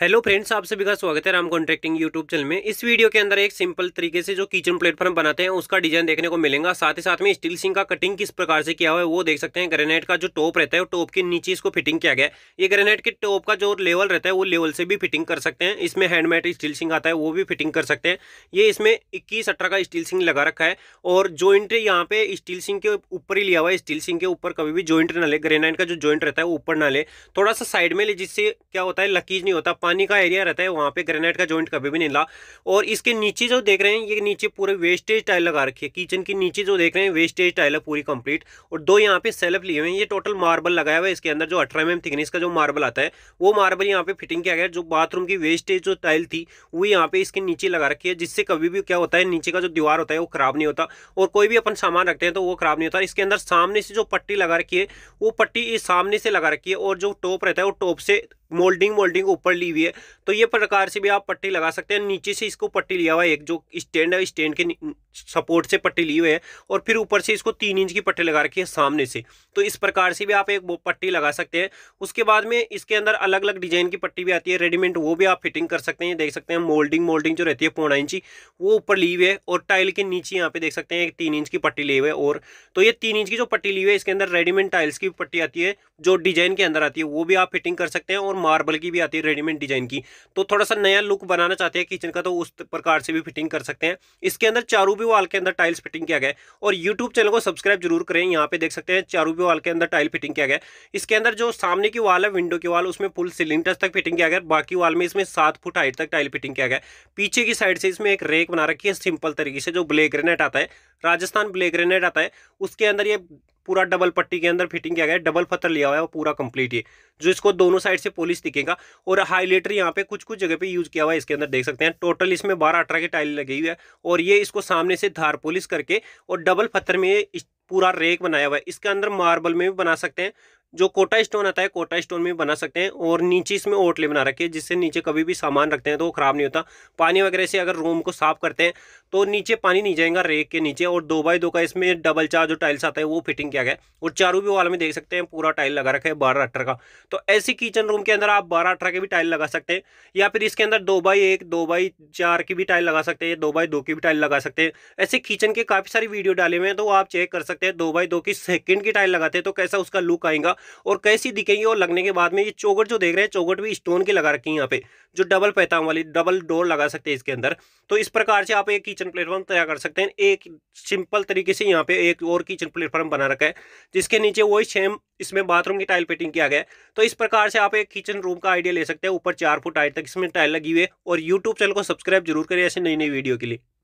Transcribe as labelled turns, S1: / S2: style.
S1: hello friends आप सभी का स्वागत है राम कॉन्ट्रैक्टिंग यूट्यूब चैनल में इस वीडियो के अंदर एक सिंपल तरीके से जो किचन प्लेटफॉर्म बनाते हैं उसका डिजाइन देखने को मिलेगा साथ ही साथ में स्टील सिंह का कटिंग किस प्रकार से किया हुआ है वो देख सकते हैं ग्रेनाइट का जो टॉप रहता है वो टॉप के नीचे इसको फिटिंग किया गया है ये ग्रेनाइट के टॉप का जो लेवल रहता है वो लेवल से भी फिटिंग कर सकते हैं इसमें हैंडमेड स्टील सिंह आता है वो भी फिटिंग कर सकते हैं ये इसमें इक्कीस अठारह का स्टील सिंह लगा रखा है और जॉइंट यहाँ पे स्टील सिंह के ऊपर ही लिया हुआ है स्टील सिंह के ऊपर कभी भी ज्वाइंट ना ले ग्रेनाइट का जो ज्वाइंट रहता है वो ऊपर ना ले थोड़ा सा साइड में ले जिससे क्या होता है लकीज नहीं होता पानी का एरिया रहता है वहाँ पे ग्रेनाइट का जॉइंट कभी भी नहीं ला और इसके नीचे जो देख रहे हैं ये नीचे पूरे वेस्टेज टाइल लगा रखी है किचन के नीचे जो देख रहे हैं वेस्टेज टाइल है पूरी कंप्लीट और दो यहाँ पे सेल्फ लिए हुए हैं ये टोटल मार्बल लगाया हुआ है इसके अंदर जो अठारह एम mm थिकनेस का जो मार्बल आता है वो मार्बल यहाँ पे फिटिंग किया गया जो बाथरूम की वेस्टेज जो टाइल थी वो यहाँ पे इसके नीचे लगा रखी है जिससे कभी भी क्या होता है नीचे का जो दीवार होता है वो खराब नहीं होता और कोई भी अपन सामान रखते हैं तो वो खराब नहीं होता इसके अंदर सामने से जो पट्टी लगा रखी है वो पट्टी इस सामने से लगा रखी है और जो टॉप रहता है वो टॉप से मोल्डिंग मोल्डिंग ऊपर ली हुई है तो ये प्रकार से भी आप पट्टी लगा सकते हैं नीचे से इसको पट्टी लिया हुआ है एक जो स्टैंड है स्टैंड के सपोर्ट से पट्टी ली हुई है और फिर ऊपर से इसको तीन इंच की पट्टी लगा रखी है सामने से तो इस प्रकार से भी आप एक पट्टी लगा सकते हैं उसके बाद में इसके अंदर अलग अलग डिजाइन की पट्टी भी आती है रेडीमेड वो भी आप फिटिंग कर सकते हैं देख सकते हैं मोल्डिंग मोल्डिंग जो रहती है पौना इंची वो ऊपर ली हुई है और टाइल के नीचे यहाँ पे देख सकते हैं तीन इंच की पट्टी ली हुई है और तो ये तीन इंच की जो पट्टी ली हुई है इसके अंदर रेडीमेड टाइल्स की पट्टी आती है जो डिजाइन के अंदर आती है वो भी आप फिटिंग कर सकते हैं और मार्बल की भी आती है रेडीमेड डिजाइन की तो थोड़ा सा नया लुक बनाना चाहते हैं किचन का तो उस प्रकार से भी फिटिंग कर सकते हैं इसके अंदर चारू भी भी वॉल के अंदर टाइल्स फिटिंग किया गया है और यूट्यूब चैनल को सब्सक्राइब जरूर करें यहाँ पे देख सकते हैं चारू भी वॉल के अंदर टाइल फिटिंग किया गया है इसके अंदर जो सामने की वाल है विंडो की वाल उसमें फुल सीलिंग टच तक फिटिंग किया गया बाकी वाल में इसमें सात फुट हाइट तक टाइल फिटिंग किया गया पीछे की साइड से इसमें एक रेक बना रखी है सिंपल तरीके से जो ब्लैक ग्रेनेट आता है राजस्थान ब्लैक ग्रेनेट आता है उसके अंदर ये पूरा डबल पट्टी के अंदर फिटिंग किया गया है डबल पत्थर लिया हुआ है वो पूरा कंप्लीट है जो इसको दोनों साइड से पोलिश दिखेगा और हाईलाइटर यहाँ पे कुछ कुछ जगह पे यूज किया हुआ है इसके अंदर देख सकते हैं टोटल इसमें बारह अठारह की टाइल लगी हुई है और ये इसको सामने से धार पोलिश करके और डबल पत्थर में पूरा रेक बनाया हुआ है इसके अंदर मार्बल में भी बना सकते हैं जो कोटा स्टोन आता है कोटा स्टोन में बना सकते हैं और नीचे इसमें ओटले बना रखे जिससे नीचे कभी भी सामान रखते हैं तो वो ख़राब नहीं होता पानी वगैरह से अगर रूम को साफ करते हैं तो नीचे पानी नहीं जाएगा रेक के नीचे और दो बाई दो का इसमें डबल चार जो टाइल्स आता है वो फिटिंग किया गया और चारों भी वाल में देख सकते हैं पूरा टाइल लगा रखा है बारह अठर का तो ऐसे किचन रूम के अंदर आप बारह अठारह के भी टाइल लगा सकते हैं या फिर इसके अंदर दो बाई एक दो बाई चार की भी टाइल लगा सकते हैं दो बाई दो की भी टाइल लगा सकते हैं ऐसे किचन के काफ़ी सारी वीडियो डाले हुए हैं तो आप चेक कर सकते हैं दो बाई दो की सेकेंड की टाइल लगाते हैं तो कैसा उसका लुक आएगा और कैसी दिखेगी और लगने के बाद में ये चौकट जो देख रहे हैं चौकट भी स्टोन की लगा रखी है यहाँ पे जो डबल पैताम वाली डबल डोर लगा सकते हैं इसके अंदर तो इस प्रकार से आप एक किचन प्लेटफॉर्म तैयार कर सकते हैं एक सिंपल तरीके से यहाँ पे एक और किचन प्लेटफॉर्म बना रखा है जिसके नीचे वही सेम इसमें बाथरूम की टाइल पेंटिंग किया गया है तो इस प्रकार से आप एक किचन रूम का आइडिया ले सकते हैं ऊपर चार फुट हाइट तक इसमें टाइल लगी हुई है और यूट्यूब चैनल को सब्सक्राइब जरूर करें ऐसे नई नई वीडियो के लिए